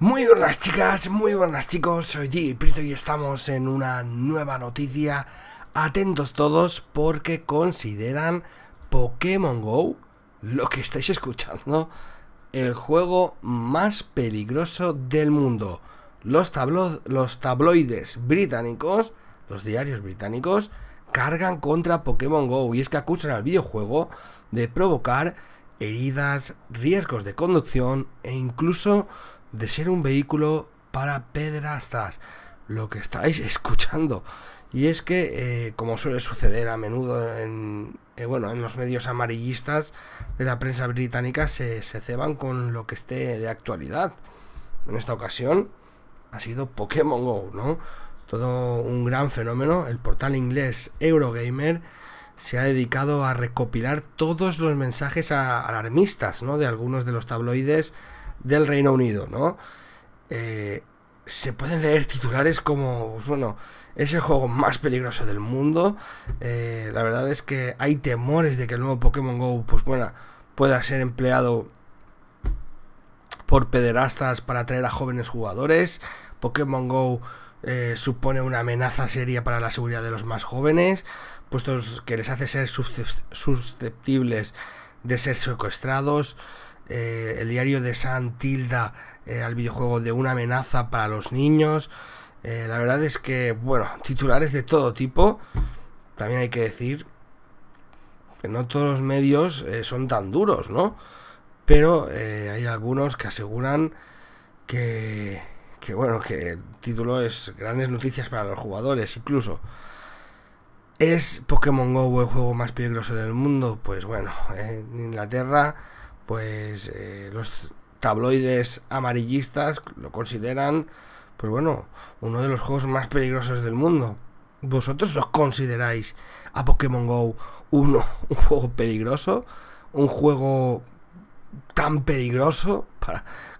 Muy buenas chicas, muy buenas chicos, soy DJ Prito y estamos en una nueva noticia. Atentos todos porque consideran Pokémon GO, lo que estáis escuchando, el juego más peligroso del mundo. Los, los tabloides británicos, los diarios británicos, cargan contra Pokémon GO y es que acusan al videojuego de provocar heridas, riesgos de conducción e incluso de ser un vehículo para pedrastas. Lo que estáis escuchando. Y es que, eh, como suele suceder a menudo en, eh, bueno, en los medios amarillistas de la prensa británica, se, ceban con lo que esté de actualidad. En esta ocasión ha sido Pokémon Go, ¿no? Todo un gran fenómeno. El portal inglés Eurogamer se ha dedicado a recopilar todos los mensajes alarmistas, ¿no? De algunos de los tabloides del Reino Unido, ¿no? Eh, se pueden leer titulares como, pues bueno, es el juego más peligroso del mundo. Eh, la verdad es que hay temores de que el nuevo Pokémon Go, pues bueno, pueda ser empleado por pederastas para atraer a jóvenes jugadores. Pokémon Go eh, supone una amenaza seria para la seguridad de los más jóvenes, puesto que les hace ser susceptibles de ser secuestrados. Eh, el diario de San tilda eh, al videojuego de una amenaza para los niños. Eh, la verdad es que, bueno, titulares de todo tipo. También hay que decir que no todos los medios son tan duros, ¿no? Pero hay algunos que aseguran que, que, bueno, que el título es grandes noticias para los jugadores, incluso. ¿Es Pokémon Go el juego más peligroso del mundo? Pues bueno, en Inglaterra pues eh, los tabloides amarillistas lo consideran, pues bueno, uno de los juegos más peligrosos del mundo. ¿Vosotros lo consideráis a Pokémon Go uno, un juego peligroso? ¿Un juego tan peligroso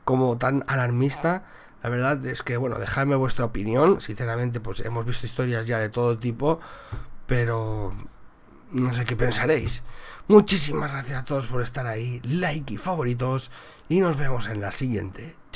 como tan alarmista? La verdad es que, bueno, dejadme vuestra opinión. Sinceramente, pues hemos visto historias ya de todo tipo, pero no sé qué pensaréis. Muchísimas gracias a todos por estar ahí, like y favoritos, y nos vemos en la siguiente.